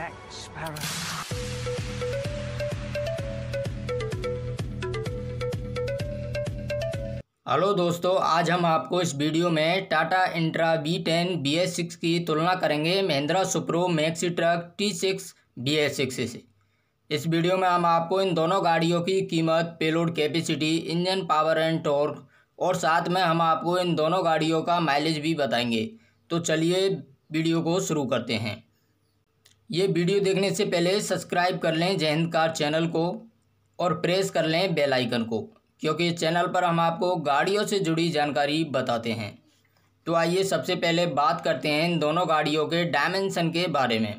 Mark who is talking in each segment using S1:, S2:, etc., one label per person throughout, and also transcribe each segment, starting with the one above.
S1: Jack Sparrow hello दोस्तों आज हम आपको इस वीडियो में Tata Intra B ten B S six की तुलना करेंगे Mahindra Supro Maxi truck T six B S six से इस वीडियो में हम आपको इन दोनों गाड़ियों की कीमत payload capacity engine power and torque और साथ में हम आपको इन दोनों गाड़ियों का माइलेज भी बताएंगे तो चलिए वीडियो को शुरू करते हैं ये वीडियो देखने से पहले सब्सक्राइब कर लें जय हिंद कार चैनल को और प्रेस कर लें बेल आइकन को क्योंकि इस चैनल पर हम आपको गाड़ियों से जुड़ी जानकारी बताते हैं तो आइए सबसे पहले बात करते हैं इन दोनों गाड़ियों के डायमेंसन के बारे में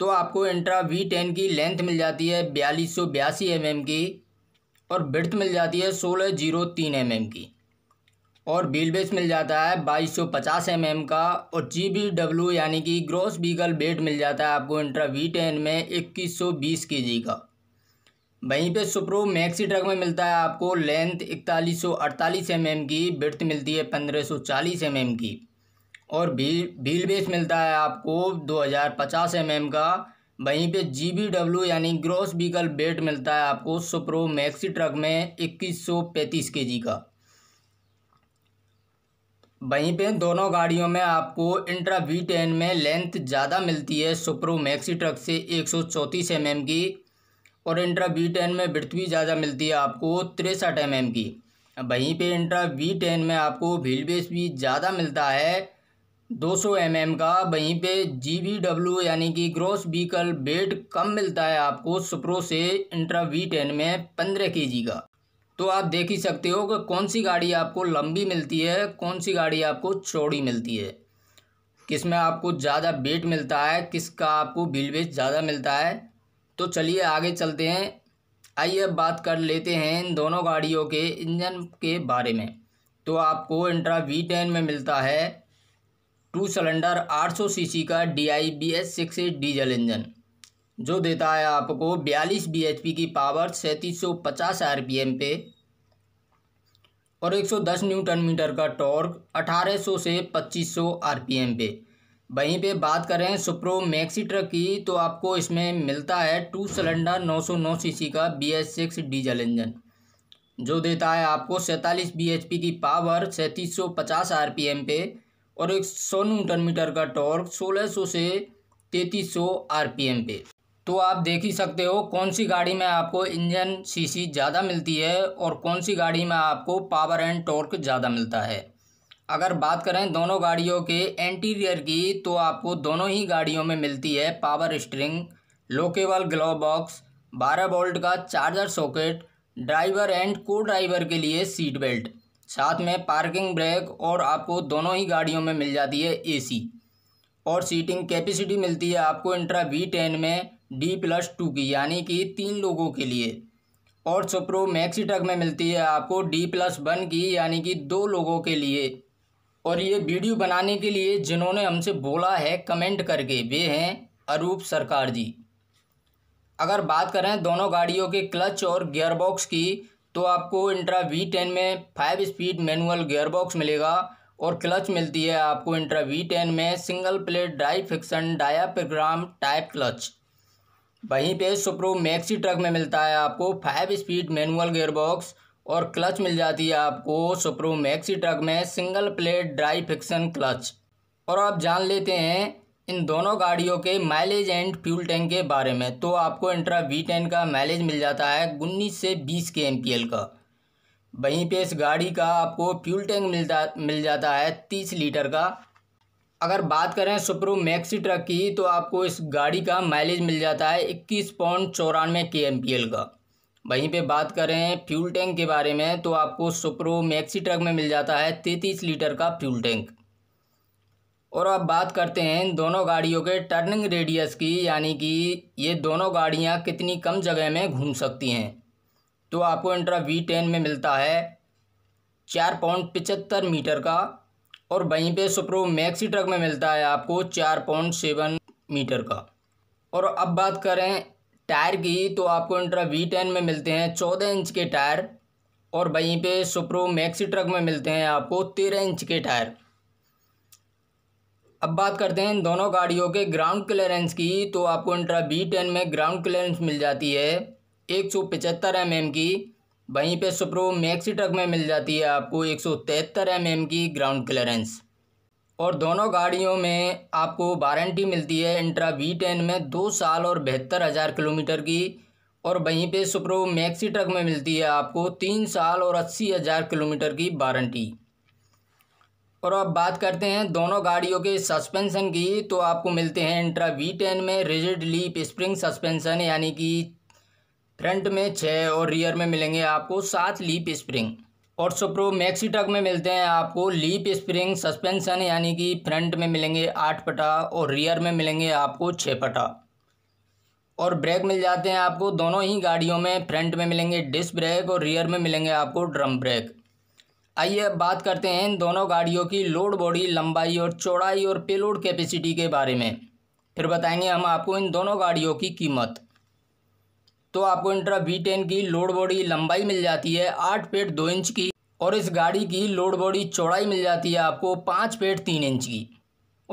S1: तो आपको इंट्रा वी टेन की लेंथ मिल जाती है बयालीस सौ बयासी एम एम की और ब्रथ मिल जाती है सोलह जीरो तीन एम एम की और बिल बेस मिल जाता है बाईस सौ पचास एम एम का और जी बी डब्ल्यू यानी कि ग्रॉस बीगल बेट मिल जाता है आपको इंट्रा वी टेन में इक्कीस सौ बीस के जी का वहीं पे सुप्रो मैक्सी ट्रक में मिलता है आपको लेंथ इकतालीस सौ अड़तालीस एम एम की ब्रथ मिलती है पंद्रह सौ चालीस एम एम की और बी बिल बेस मिलता है आपको दो हज़ार पचास एम एम का वहीं पे जी बी डब्ल्यू यानी ग्रॉस बीगल बेट मिलता है आपको सुप्रो मैक्सी ट्रक में इक्कीस सौ पैंतीस के जी का वहीं पे दोनों गाड़ियों में आपको इंट्रा वी टेन में लेंथ ज़्यादा मिलती है सुप्रो मैक्सी ट्रक से एक सौ चौंतीस एम एम की और इंट्रा वी टेन में ब्रथ भी ज़्यादा मिलती है आपको तिरसठ एम एम की वहीं पे इंट्रा वी टेन में आपको व्हील बेस भी ज़्यादा मिलता है दो सौ एम एम का वहीं पे जी वी डब्ल्यू यानी कि ग्रॉस व्हीकल वेट कम मिलता है आपको सुप्रो से इंट्रा वी टेन में पंद्रह के जी का तो आप देख ही सकते हो कि कौन सी गाड़ी आपको लंबी मिलती है कौन सी गाड़ी आपको चौड़ी मिलती है किस में आपको ज़्यादा वेट मिलता है किसका आपको बिल वेट ज़्यादा मिलता है तो चलिए आगे चलते हैं आइए अब बात कर लेते हैं इन दोनों गाड़ियों के इंजन के बारे में तो आपको इंट्रा वी टेन में मिलता है टू सिलेंडर 800 सीसी का D I B S six diesel engine जो देता है आपको बयालीस बी की पावर सैंतीस सौ पचास आर पी एम पे और 110 न्यूटन मीटर का टॉर्क 1800 से 2500 आरपीएम पे वहीं पे बात करें सुप्रो मैक्सी ट्रक की तो आपको इसमें मिलता है टू सिलेंडर 909 सीसी का B S six diesel engine जो देता है आपको सैंतालीस बी की पावर सैंतीस सौ पचास आर पे और एक सौ न्यूटन मीटर का टॉर्क सोलह सौ से तैंतीस सौ आर पे तो आप देख ही सकते हो कौन सी गाड़ी में आपको इंजन सीसी ज़्यादा मिलती है और कौन सी गाड़ी में आपको पावर एंड टॉर्क ज़्यादा मिलता है अगर बात करें दोनों गाड़ियों के एंटीरियर की तो आपको दोनों ही गाड़ियों में मिलती है power steering lockable glove box बारह बोल्ट का charger socket driver and co driver के लिए सीट बेल्ट साथ में पार्किंग ब्रेक और आपको दोनों ही गाड़ियों में मिल जाती है एसी और सीटिंग कैपेसिटी मिलती है आपको इंट्रा वी टेन में डी प्लस टू की यानी कि तीन लोगों के लिए और सुप्रो मैक्सी टग में मिलती है आपको डी प्लस वन की यानी कि दो लोगों के लिए और ये वीडियो बनाने के लिए जिन्होंने हमसे बोला है कमेंट करके वे हैं अरूप सरकार जी अगर बात करें दोनों गाड़ियों के क्लच और गियरबॉक्स की तो आपको इंट्रा वी टेन में फाइव स्पीड मैनुअल गियरबॉक्स मिलेगा और क्लच मिलती है आपको इंट्रा वी टेन में single plate dry friction diaphragm type clutch वहीं पे सुप्रो मैक्सी ट्रक में मिलता है आपको फाइव स्पीड मैनुअल गेयरबॉक्स और क्लच मिल जाती है आपको सुप्रो मैक्सी ट्रक में single plate dry friction clutch और आप जान लेते हैं इन दोनों गाड़ियों के माइलेज एंड फ्यूल टैंक के बारे में तो आपको इंट्रा वी टेन का माइलेज मिल जाता है उन्नीस से बीस के एम का वहीं पे इस गाड़ी का आपको फ्यूल टैंक मिलता मिल जाता है तीस लीटर का अगर बात करें सुप्रो मैक्सी ट्रक की तो आपको इस गाड़ी का माइलेज मिल जाता है इक्कीस पॉइंट चौरानवे के एम पी एल का वहीं पे बात करें फ्यूल टैंक के बारे में तो आपको सुप्रो मैक्सी ट्रक में मिल जाता है तैंतीस लीटर का फ्यूल टैंक और अब बात करते हैं इन दोनों गाड़ियों के टर्निंग रेडियस की यानी कि ये दोनों गाड़ियाँ कितनी कम जगह में घूम सकती हैं तो आपको इंट्रा वी टेन में मिलता है चार पॉइंट पचहत्तर मीटर का और वहीं पे सुप्रो मैक्सी ट्रक में मिलता है आपको चार पॉइंट सेवन मीटर का और अब बात करें टायर की तो आपको इंट्रा वी टेन में मिलते हैं चौदह इंच के टायर और वहीं पे सुप्रो मैक्सी ट्रक में मिलते हैं आपको तेरह इंच के टायर अब बात करते हैं दोनों गाड़ियों के ग्राउंड क्लियरेंस की तो आपको इंट्रा बी टेन में ग्राउंड क्लियरेंस मिल जाती है एक सौ पचहत्तर एम एम की वहीं पे सुप्रो मैक्सी ट्रक में मिल जाती है आपको एक सौ तिहत्तर एम एम की ग्राउंड क्लियरेंस और दोनों गाड़ियों में आपको वारंटी मिलती है इंट्रा वी टेन में दो साल और बहत्तर हज़ार किलोमीटर की और वहीं पे सुप्रो मैक्सी ट्रक में मिलती है आपको तीन साल और अस्सी हज़ार किलोमीटर की वारंटी और अब बात करते हैं दोनों गाड़ियों के सस्पेंशन की तो आपको मिलते हैं इंट्रा वी टेन में रिजिड लीप स्प्रिंग सस्पेंशन यानी कि फ्रंट में छः और रियर में मिलेंगे आपको सात लीप स्प्रिंग और सुप्रो मैक्सी टक में मिलते हैं आपको लीप स्प्रिंग सस्पेंशन यानी कि फ्रंट में मिलेंगे आठ पटा और रियर में मिलेंगे आपको छः पटा और ब्रेक मिल जाते हैं आपको दोनों ही गाड़ियों में फ्रंट में मिलेंगे डिस्क ब्रेक और रियर में मिलेंगे आपको ड्रम ब्रेक आइए अब बात करते हैं इन दोनों गाड़ियों की लोड बॉडी लंबाई और चौड़ाई और पेलोड कैपेसिटी के बारे में फिर बताएंगे हम आपको इन दोनों गाड़ियों की कीमत तो आपको इंट्रा बी टेन की लोड बॉडी लंबाई मिल जाती है आठ फेट दो इंच की और इस गाड़ी की लोड बॉडी चौड़ाई मिल जाती है आपको पाँच फेट तीन इंच की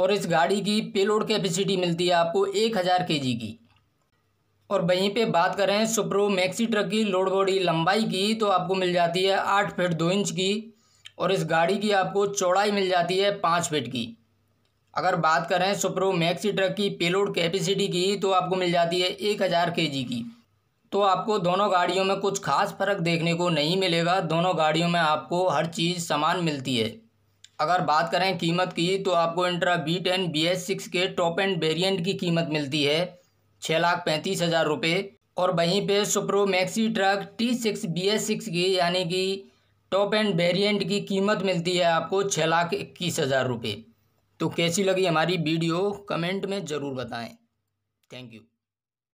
S1: और इस गाड़ी की पेलोड कैपेसिटी मिलती है आपको एक हज़ार के जी की और वहीं पे बात करें सुप्रो मैक्सी ट्रक की लोड बॉडी लंबाई की तो आपको मिल जाती है आठ फेट दो इंच की और इस गाड़ी की आपको चौड़ाई मिल जाती है पाँच फेट की अगर बात करें सुप्रो मैक्सी ट्रक की पेलोड कैपेसिटी की तो आपको मिल जाती है एक हज़ार के जी की तो आपको दोनों गाड़ियों में कुछ खास फ़र्क देखने को नहीं मिलेगा दोनों गाड़ियों में आपको हर चीज़ समान मिलती है अगर बात करें कीमत की तो आपको Intra B ten B S six के टॉप एंड वेरियंट की कीमत मिलती है छः लाख पैंतीस हज़ार रुपये और वहीं पे Supro Maxi truck T six B S six की यानी कि टॉप एंड वेरिएंट की कीमत मिलती है आपको छः लाख इक्कीस हज़ार रुपये तो कैसी लगी हमारी वीडियो कमेंट में ज़रूर बताएं थैंक यू